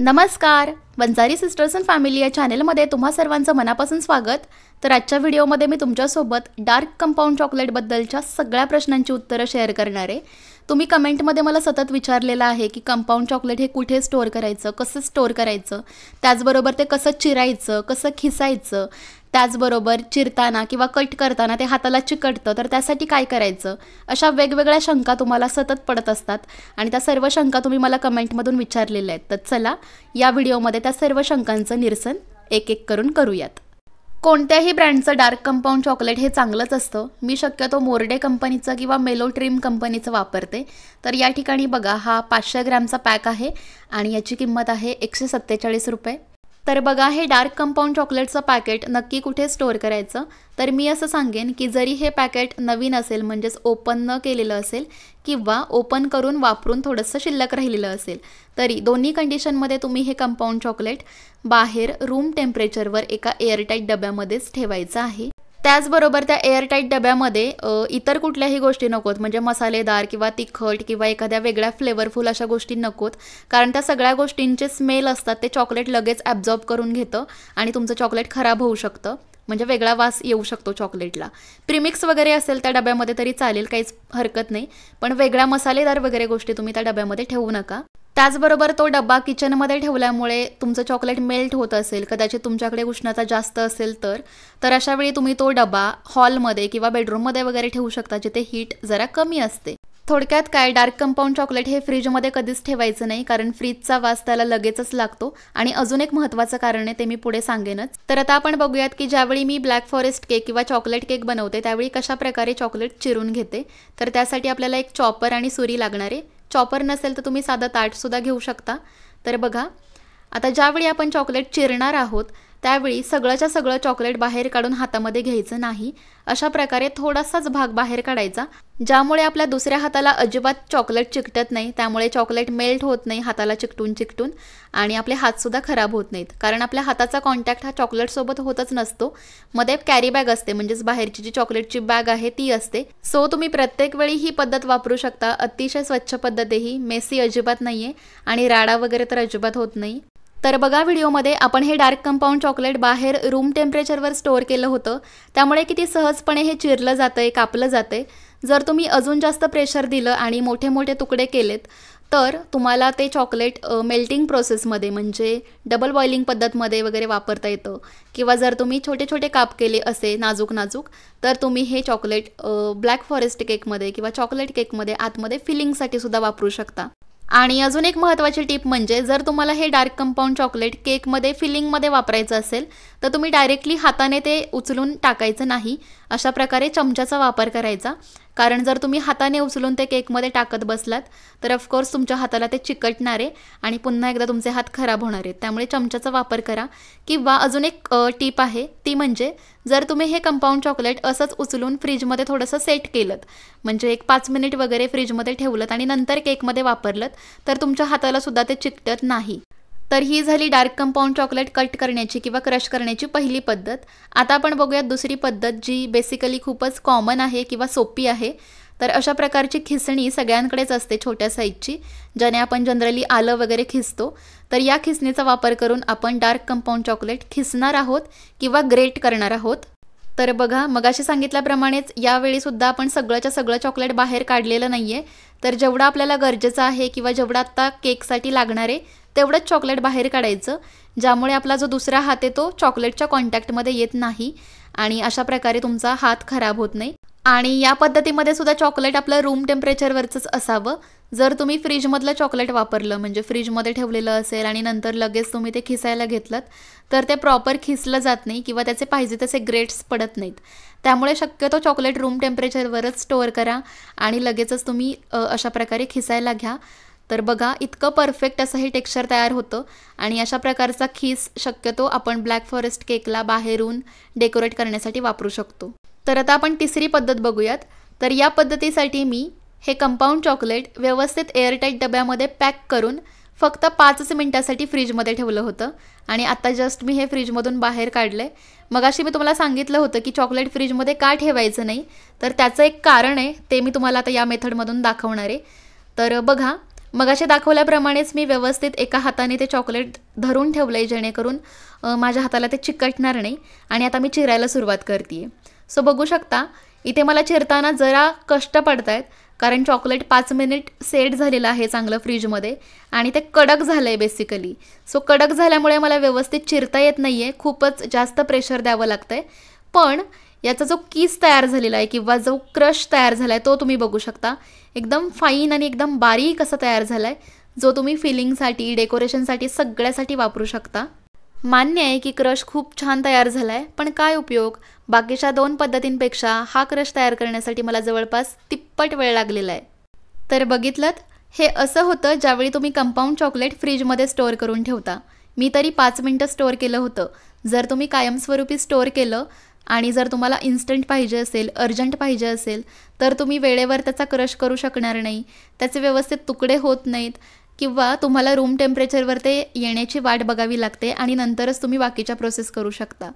नमस्कार Vanjari sisters and family या चॅनेलमध्ये तुम्हा सर्वांचं मनापासून स्वागत तर आजच्या व्हिडिओमध्ये मी तुमच्यासोबत डार्क कंपाऊंड चॉकलेटबद्दलच्या सगळ्या प्रश्नांची उत्तरं शेअर करणार आहे तुम्ही कमेंटमध्ये मला सतत विचारलेलं आहे की कंपाऊंड चॉकलेट हे कुठे स्टोअर करायचं कसं स्टोअर करायचं त्याचबरोबर ते कसं चिरायचं कसं खिसायचं त्याचबरोबर चिरताना किंवा कट करताना ते हाताला चिकटतं तर त्यासाठी काय करायचं अशा वेगवेगळ्या शंका तुम्हाला सतत पडत असतात आणि त्या सर्व शंका तुम्ही मला कमेंटमधून विचारलेल्या आहेत तर चला या व्हिडिओमध्ये त्या सर्व शंकांचं निरसन एक एक करून करूयात कोणत्याही ब्रँडचं डार्क कंपाऊंड चॉकलेट हे चांगलंच असतं मी शक्यतो मोर्डे कंपनीचं किंवा मेलो ट्रीम कंपनीचं वापरते तर या ठिकाणी बघा हा पाचशे ग्रॅमचा पॅक आहे आणि याची किंमत आहे एकशे सत्तेचाळीस रुपये तर बघा हे डार्क कंपाऊंड चॉकलेटचं पॅकेट नक्की कुठे स्टोअर करायचं तर मी असं सांगेन की जरी हे पॅकेट नवीन असेल म्हणजेच ओपन न केलेलं असेल किंवा ओपन करून वापरून थोडंसं शिल्लक राहिलेलं असेल तरी दोन्ही कंडिशनमध्ये तुम्ही हे कंपाऊंड चॉकलेट बाहेर रूम टेम्परेचरवर एका एअरटाईट डब्यामध्येच ठेवायचं आहे त्याचबरोबर त्या एअरटाईट डब्यामध्ये इतर कुठल्याही गोष्टी नकोत म्हणजे मसालेदार किंवा तिखट किंवा एखाद्या वेगळ्या फ्लेवरफुल अशा गोष्टी नकोत कारण त्या सगळ्या गोष्टींचे स्मेल असतात ते चॉकलेट लगेच ॲब्झॉर्ब करून घेतं आणि तुमचं चॉकलेट खराब होऊ शकतं म्हणजे वेगळा वास येऊ शकतो चॉकलेटला प्रिमिक्स वगैरे असेल त्या डब्यामध्ये तरी चालेल काहीच हरकत नाही पण वेगळ्या मसालेदार वगैरे गोष्टी तुम्ही त्या डब्यामध्ये ठेवू नका त्याचबरोबर तो डब्बा किचनमध्ये ठेवल्यामुळे तुमचं चॉकलेट मेल्ट होत असेल कदाचित तुमच्याकडे उष्णता जास्त असेल तर तर अशावेळी तुम्ही तो डबा हॉलमध्ये किंवा बेडरूममध्ये वगैरे ठेवू शकता जिथे हीट जरा कमी असते थोडक्यात काय डार्क कंपाऊंड चॉकलेट हे फ्रीजमध्ये कधीच ठेवायचं नाही कारण फ्रीजचा वास त्याला लगेचच लागतो आणि अजून एक महत्त्वाचं कारण आहे ते मी पुढे सांगेनच तर आता आपण बघूयात की ज्यावेळी मी ब्लॅक फॉरेस्ट केक किंवा चॉकलेट केक बनवते त्यावेळी कशा प्रकारे चॉकलेट चिरून घेते तर त्यासाठी आपल्याला एक चॉपर आणि सुरी लागणार आहे चॉपर नसेल तर तुम्ही साधं ताटसुद्धा घेऊ शकता तर बघा आता ज्यावेळी आपण चॉकलेट चिरणार आहोत त्यावेळी सगळ्याच्या सगळं चॉकलेट बाहेर काढून हातामध्ये घ्यायचं नाही अशा प्रकारे थोडासाच भाग बाहेर काढायचा ज्यामुळे आपल्या दुसऱ्या हाताला अजिबात चॉकलेट चिकटत नाही त्यामुळे चॉकलेट मेल्ट होत नाही हाताला चिकटून चिकटून आणि आपले हातसुद्धा खराब होत नाहीत कारण आपल्या हाताचा कॉन्टॅक्ट हा चॉकलेटसोबत होतच नसतो मध्ये कॅरी बॅग असते म्हणजेच बाहेरची जी चॉकलेटची बॅग आहे ती असते सो तुम्ही प्रत्येक वेळी ही पद्धत वापरू शकता अतिशय स्वच्छ पद्धत ही मेसी अजिबात नाही आहे आणि राडा वगैरे तर अजिबात होत नाही तर बघा व्हिडिओमध्ये आपण हे डार्क कंपाऊंड चॉकलेट बाहेर रूम टेम्परेचरवर स्टोअर केलं होतं त्यामुळे किती सहजपणे हे चिरलं जातं आहे कापलं जातं जर तुम्ही अजून जास्त प्रेशर दिलं आणि मोठे मोठे तुकडे केलेत तर तुम्हाला ते चॉकलेट मेल्टिंग प्रोसेसमध्ये म्हणजे डबल बॉइलिंग पद्धतमध्ये वगैरे वापरता येतं किंवा जर तुम्ही छोटे छोटे काप केले असे नाजूक नाजूक तर तुम्ही हे चॉकलेट ब्लॅक फॉरेस्ट केकमध्ये किंवा चॉकलेट केकमध्ये आतमध्ये फिलिंगसाठी सुद्धा वापरू शकता आणि अजून एक महत्त्वाची टिप म्हणजे जर तुम्हाला हे डार्क कंपाऊंड चॉकलेट केकमध्ये फिलिंगमध्ये वापरायचं असेल तर तुम्ही डायरेक्टली हाताने ते उचलून टाकायचं नाही अशा प्रकारे चमच्याचा वापर करायचा कारण जर तुम्ही हाताने उचलून ते केकमध्ये टाकत बसलात तर ऑफकोर्स तुमच्या हाताला ते चिकटणार आहे आणि पुन्हा एकदा तुमचे हात खराब होणार आहेत त्यामुळे चमच्याचा वापर करा किंवा अजून एक टीप आहे ती म्हणजे जर तुम्ही हे कंपाऊंड चॉकलेट असंच उचलून फ्रीजमध्ये थोडंसं सेट केलं म्हणजे एक पाच मिनिट वगैरे फ्रीजमध्ये ठेवलं आणि नंतर केकमध्ये वापरलं तर तुमच्या हाताला सुद्धा ते चिकटत नाही तर ही झाली डार्क कंपाऊंड चॉकलेट कट करण्याची किंवा क्रश करण्याची पहिली पद्धत आता आपण बघूयात दुसरी पद्धत जी बेसिकली खूपच कॉमन आहे किंवा सोपी आहे तर अशा प्रकारची खिसणी सगळ्यांकडेच असते छोट्या साईजची ज्याने आपण जनरली आलं वगैरे खिसतो तर या खिसणीचा वापर करून आपण डार्क कंपाऊंड चॉकलेट खिसणार आहोत किंवा ग्रेट करणार आहोत तर बघा मगाशी सांगितल्याप्रमाणेच यावेळीसुद्धा आपण सगळंच्या सगळं चॉकलेट बाहेर काढलेलं नाही आहे तर जेवढं आपल्याला गरजेचं आहे किंवा जेवढं आत्ता केकसाठी लागणार आहे तेवढंच चॉकलेट बाहेर काढायचं ज्यामुळे आपला जो दुसरा हात आहे तो चॉकलेटच्या कॉन्टॅक्टमध्ये येत नाही आणि अशा प्रकारे तुमचा हात खराब होत नाही आणि या पद्धतीमध्ये सुद्धा चॉकलेट आपलं रूम टेम्परेचरवरचंच असावं जर तुम्ही फ्रीजमधलं चॉकलेट वापरलं म्हणजे फ्रीजमध्ये ठेवलेलं असेल आणि नंतर लगेच तुम्ही ते खिसायला घेतलं तर ते प्रॉपर खिसलं जात नाही किंवा त्याचे पाहिजे तसे ग्रेट्स पडत नाहीत त्यामुळे शक्यतो चॉकलेट रूम टेम्परेचरवरच स्टोअर करा आणि लगेचच तुम्ही अशा प्रकारे खिसायला घ्या तर बघा इतकं परफेक्ट असं हे टेक्स्चर तयार होतं आणि अशा प्रकारचा खीस शक्यतो आपण ब्लॅक फॉरेस्ट केकला बाहेरून डेकोरेट करण्यासाठी वापरू शकतो तर आता आपण तिसरी पद्धत बघूयात तर या पद्धतीसाठी मी हे कंपाऊंड चॉकलेट व्यवस्थित एअरटाईट डब्यामध्ये पॅक करून फक्त पाचच मिनटासाठी फ्रीजमध्ये ठेवलं होतं आणि आता जस्ट मी हे फ्रीजमधून बाहेर काढले मग अशी मी तुम्हाला सांगितलं होतं की चॉकलेट फ्रीजमध्ये का ठेवायचं नाही तर त्याचं एक कारण आहे ते मी तुम्हाला आता या मेथडमधून दाखवणार आहे तर बघा मगाशी दाखवल्याप्रमाणेच मी व्यवस्थित एका हाताने ते चॉकलेट धरून ठेवलं आहे जेणेकरून माझ्या हाताला ते चिकटणार नाही आणि आता मी चिरायला सुरुवात करते सो बघू शकता इथे मला चिरताना जरा कष्ट पडत आहेत कारण चॉकलेट पाच मिनिट सेट झालेलं आहे चांगलं फ्रीजमध्ये आणि ते कडक झालं आहे बेसिकली सो कडक झाल्यामुळे मला व्यवस्थित चिरता येत नाही आहे खूपच जास्त प्रेशर द्यावं लागतं आहे पण याचा जो किस तयार झालेला आहे किंवा जो क्रश तयार झाला आहे तो तुम्ही बघू शकता एकदम फाईन आणि एकदम बारीक असा तयार झालाय जो तुम्ही फिलिंगसाठी डेकोरेशनसाठी सगळ्यासाठी वापरू शकता मान्य आहे की क्रश खूप छान तयार झाला आहे पण काय उपयोग बाकीच्या दोन पद्धतींपेक्षा हा क्रश तयार करण्यासाठी मला जवळपास तिप्पट वेळ लागलेला आहे तर बघितलं हे असं होतं ज्यावेळी तुम्ही कंपाऊंड चॉकलेट फ्रीजमध्ये स्टोअर करून ठेवता मी तरी पाच मिनटं स्टोअर केलं होतं जर तुम्ही कायमस्वरूपी स्टोअर केलं आणि जर तुम्हाला इन्स्टंट पाहिजे असेल अर्जंट पाहिजे असेल तर तुम्ही वेळेवर त्याचा क्रश करू शकणार नाही त्याचे व्यवस्थित तुकडे होत नाहीत किंवा तुम्हाला रूम टेम्परेचरवर ते येण्याची वाट बघावी लागते आणि नंतरच तुम्ही बाकीच्या प्रोसेस करू शकता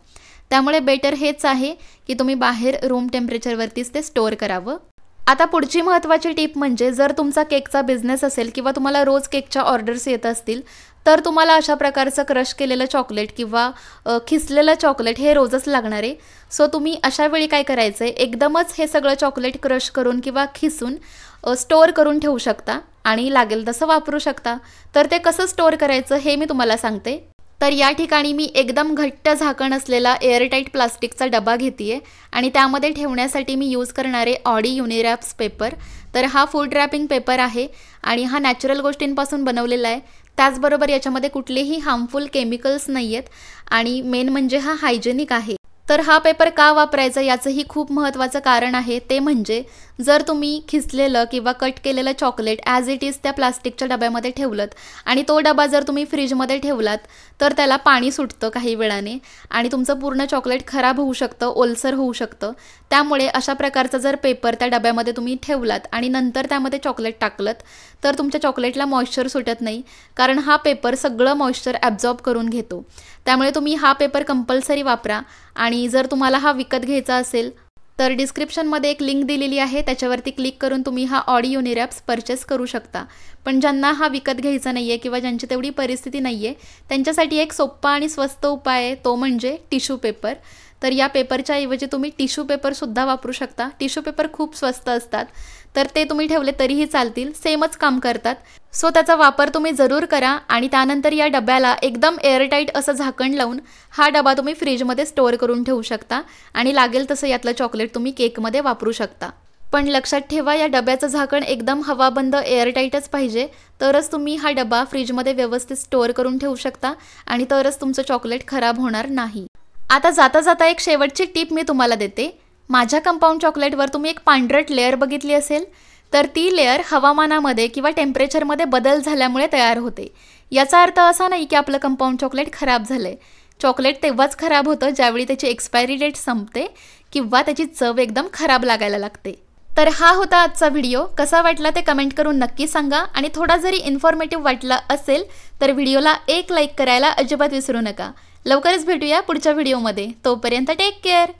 त्यामुळे बेटर हेच आहे की तुम्ही बाहेर रूम टेम्परेचरवरतीच ते स्टोअर करावं आता पुढची महत्त्वाची टीप म्हणजे जर तुमचा केकचा बिझनेस असेल किंवा तुम्हाला रोज केकच्या ऑर्डर्स येत असतील तर तुम्हाला अशा प्रकारचं क्रश केलेलं चॉकलेट किंवा खिसलेलं चॉकलेट हे रोजच लागणार आहे सो तुम्ही अशा वेळी काय करायचं आहे एकदमच हे सगळं चॉकलेट क्रश करून किंवा खिसून स्टोअर करून ठेवू शकता आणि लागेल तसं वापरू शकता तर ते कसं स्टोअर करायचं हे मी तुम्हाला सांगते तर या ठिकाणी मी एकदम घट्ट झाकण असलेला एअरटाईट प्लास्टिकचा डबा घेते आहे आणि त्यामध्ये ठेवण्यासाठी मी यूज करणारे ऑडी युनिरॅप्स पेपर तर हा फूड रॅपिंग पेपर आहे आणि हा नॅचरल गोष्टींपासून बनवलेला आहे त्याचबरोबर याच्यामध्ये कुठलेही हार्मफुल केमिकल्स नाही आहेत आणि मेन म्हणजे हा हायजेनिक आहे तर हा पेपर का वापरायचा याचंही खूप महत्त्वाचं कारण आहे ते म्हणजे जर तुम्ही खिचलेलं किंवा कट केलेलं चॉकलेट ॲज इट इज त्या प्लास्टिकच्या डब्यामध्ये ठेवलं आणि तो डबा जर तुम्ही फ्रीजमध्ये ठेवलात तर त्याला पाणी सुटतं काही वेळाने आणि तुमचं पूर्ण चॉकलेट खराब होऊ शकतं ओलसर होऊ शकतं त्यामुळे अशा प्रकारचा जर पेपर त्या डब्यामध्ये तुम्ही ठेवलात आणि नंतर त्यामध्ये चॉकलेट टाकलं तर तुमच्या चॉकलेटला मॉइश्चर सुटत नाही कारण हा पेपर सगळं मॉइश्चर ॲब्झॉर्ब करून घेतो त्यामुळे तुम्ही हा पेपर कंपल्सरी वापरा आणि जर तुम्हाला हा विकत घ्यायचा असेल तर डिस्क्रिप्शनमध्ये एक लिंक दिलेली आहे त्याच्यावरती क्लिक करून तुम्ही हा ऑडिओ निरॅप्स परचेस करू शकता पण ज्यांना हा विकत घ्यायचा नाही आहे किंवा ज्यांची तेवढी परिस्थिती नाही आहे त्यांच्यासाठी एक सोप्पा आणि स्वस्त उपाय आहे तो म्हणजे टिश्यू पेपर तर या पेपरच्या ऐवजी तुम्ही टिश्यू पेपरसुद्धा वापरू शकता टिश्यू पेपर खूप स्वस्त असतात तर ते तुम्ही ठेवले तरीही चालतील सेमच काम करतात सो त्याचा वापर तुम्ही जरूर करा आणि त्यानंतर या डब्याला एकदम एअरटाईट असं झाकण लावून हा डबा तुम्ही फ्रीजमध्ये स्टोअर करून ठेवू शकता आणि लागेल तसं यातलं चॉकलेट तुम्ही केकमध्ये वापरू शकता पण लक्षात ठेवा या डब्याचं झाकण एकदम हवाबंद एअरटाईटच पाहिजे तरच तुम्ही हा डबा फ्रीजमध्ये व्यवस्थित स्टोअर करून ठेवू शकता आणि तरच तुमचं चॉकलेट खराब होणार नाही आता जाता जाता एक शेवटची टीप मी तुम्हाला देते माझ्या कंपाऊंड चॉकलेटवर तुम्ही एक पांढरट लेअर बघितली असेल तर ती लेअर हवामानामध्ये किंवा टेम्परेचरमध्ये बदल झाल्यामुळे तयार होते याचा अर्थ असा नाही की आपलं कंपाऊंड चॉकलेट खराब झालं आहे चॉकलेट तेव्हाच खराब होतं ज्यावेळी त्याची एक्सपायरी डेट संपते किंवा त्याची चव एकदम खराब लागायला लागते तर हा होता आजचा व्हिडिओ कसा वाटला ते कमेंट करून नक्की सांगा आणि थोडा जरी इन्फॉर्मेटिव्ह वाटला असेल तर व्हिडिओला एक लाईक करायला अजिबात विसरू नका लवकरच भेटूया पुढच्या व्हिडिओमध्ये तोपर्यंत टेक केअर